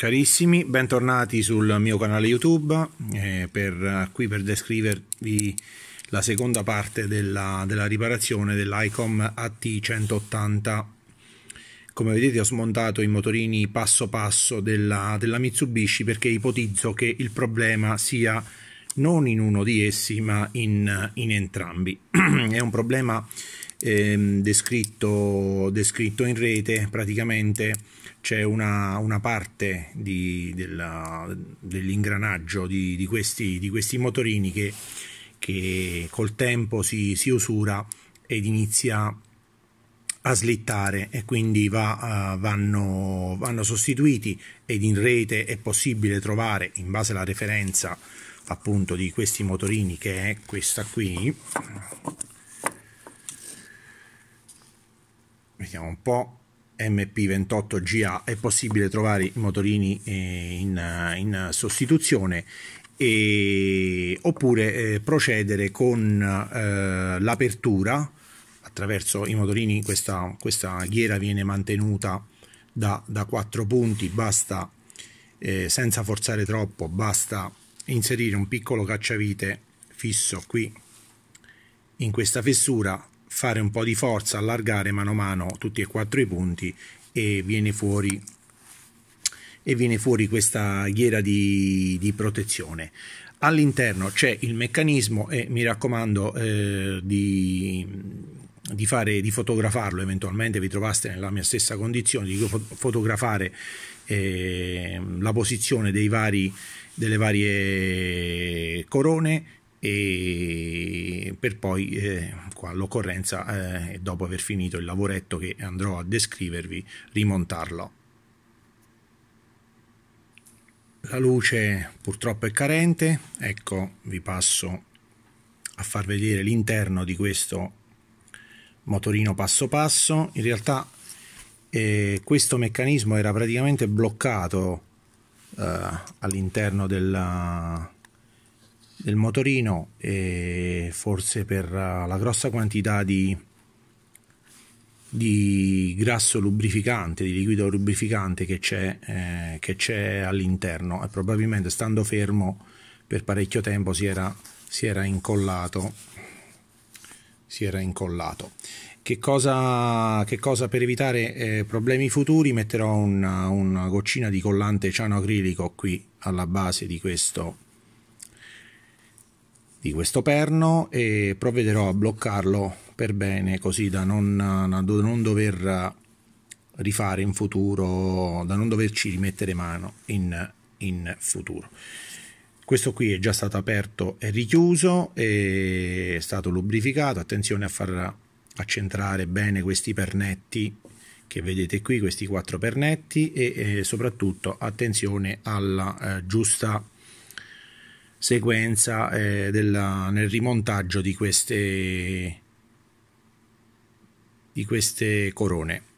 Carissimi, bentornati sul mio canale YouTube, eh, per, qui per descrivervi la seconda parte della, della riparazione dell'ICOM AT180. Come vedete ho smontato i motorini passo passo della, della Mitsubishi perché ipotizzo che il problema sia non in uno di essi ma in, in entrambi. È un problema ehm, descritto, descritto, in rete, praticamente c'è una, una, parte dell'ingranaggio di, di, questi, di, questi, motorini che, che col tempo si, si, usura ed inizia a slittare e quindi va, uh, vanno, vanno sostituiti ed in rete è possibile trovare in base alla referenza appunto di questi motorini che è questa qui vediamo un po'. MP28GA è possibile trovare i motorini eh, in, in sostituzione e, oppure eh, procedere con eh, l'apertura attraverso i motorini questa, questa ghiera viene mantenuta da, da 4 punti basta eh, senza forzare troppo basta inserire un piccolo cacciavite fisso qui in questa fessura fare un po' di forza, allargare mano a mano tutti e quattro i punti e viene fuori, e viene fuori questa ghiera di, di protezione. All'interno c'è il meccanismo e mi raccomando eh, di, di, fare, di, fotografarlo, eventualmente vi trovaste nella mia stessa condizione, di fotografare eh, la posizione dei vari, delle varie corone e per poi eh, all'occorrenza eh, dopo aver finito il lavoretto che andrò a descrivervi rimontarlo la luce purtroppo è carente ecco vi passo a far vedere l'interno di questo motorino passo passo in realtà eh, questo meccanismo era praticamente bloccato eh, all'interno della del motorino e forse per eh, la grossa quantità di, di grasso lubrificante, di liquido lubrificante che c'è, eh, che c'è all'interno e probabilmente stando fermo per parecchio tempo si era, si era incollato. Si era incollato. Che cosa, che cosa, per evitare eh, problemi futuri metterò una, una goccina di collante cianoacrilico qui alla base di questo di questo perno e provvederò a bloccarlo per bene così da non, da non dover rifare in futuro, da non doverci rimettere mano in, in futuro. Questo qui è già stato aperto e richiuso, è stato lubrificato, attenzione a far accentrare bene questi pernetti che vedete qui, questi quattro pernetti e eh, soprattutto attenzione alla eh, giusta sequenza eh, della, nel rimontaggio di queste, di queste corone.